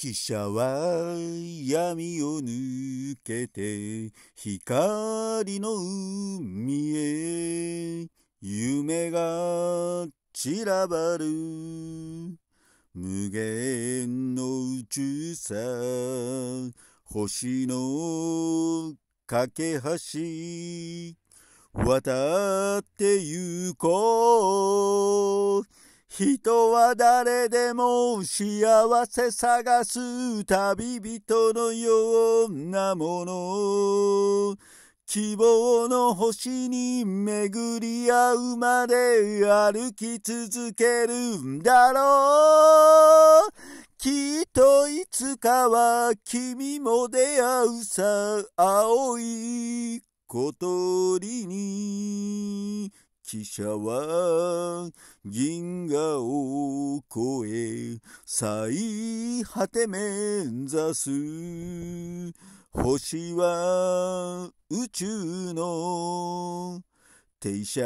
汽車は闇を抜けて光の海へ夢が散らばる無限の宇宙さ星の架け橋渡ってゆこう人は誰でも幸せ探す旅人のようなもの。希望の星に巡り合うまで歩き続けるんだろう。きっといつかは君も出会うさ、青い小鳥に。汽車は銀河を越え最果て目指す星は宇宙の停車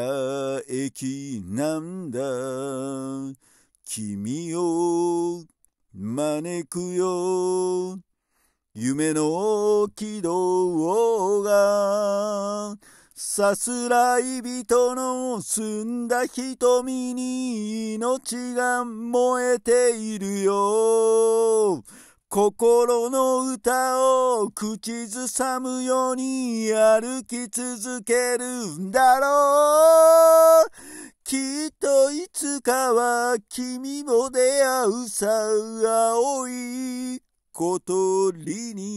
駅なんだ君を招くよ夢の軌道がさすらい人の澄んだ瞳に命が燃えているよ。心の歌を口ずさむように歩き続けるんだろう。きっといつかは君も出会うさ、青い小鳥に。